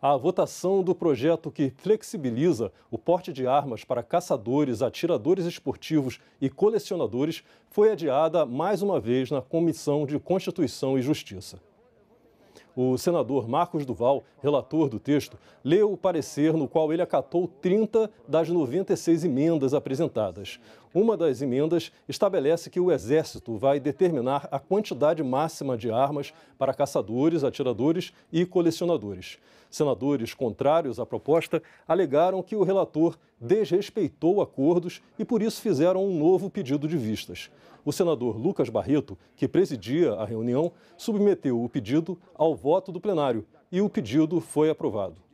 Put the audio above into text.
A votação do projeto que flexibiliza o porte de armas para caçadores, atiradores esportivos e colecionadores foi adiada mais uma vez na Comissão de Constituição e Justiça. O senador Marcos Duval, relator do texto, leu o parecer no qual ele acatou 30 das 96 emendas apresentadas. Uma das emendas estabelece que o Exército vai determinar a quantidade máxima de armas para caçadores, atiradores e colecionadores. Senadores contrários à proposta alegaram que o relator desrespeitou acordos e por isso fizeram um novo pedido de vistas. O senador Lucas Barreto, que presidia a reunião, submeteu o pedido ao voto voto do plenário e o pedido foi aprovado.